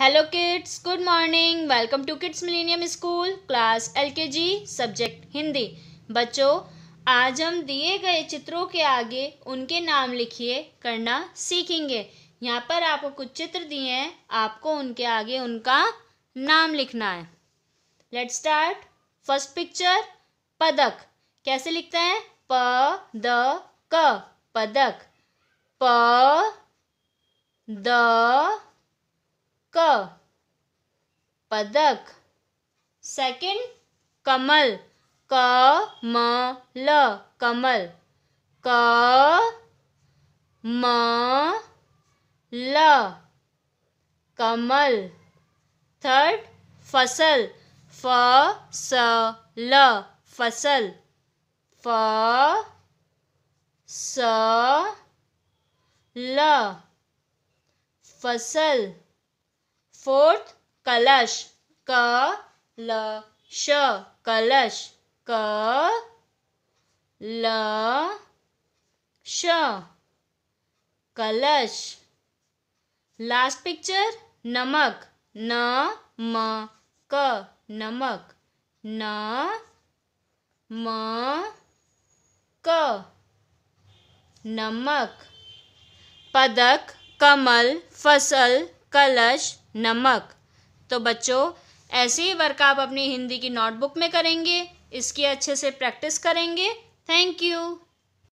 hello kids good morning welcome to kids millennium school class LKG subject Hindi बच्चों आज हम दिए गए चित्रों के आगे उनके नाम लिखिए करना सीखेंगे यहाँ पर आपको कुछ चित्र दिए हैं आपको उनके आगे उनका नाम लिखना है लेट स्टार्ट फर्स्ट पिक्चर पदक कैसे लिखते हैं प द क पदक प द पदक सेकंड कमल क म ल कमल क म ल कमल थर्ड फसल फ स ल फसल फ स ल फसल फोर्थ कलश क ल श कलश क ल श कलश लास्ट पिक्चर नमक न म क नमक न म क नमक पदक कमल फसल कलश नमक तो बच्चों ऐसे ही वर्क आप अपनी हिंदी की नोटबुक में करेंगे इसकी अच्छे से प्रैक्टिस करेंगे थैंक यू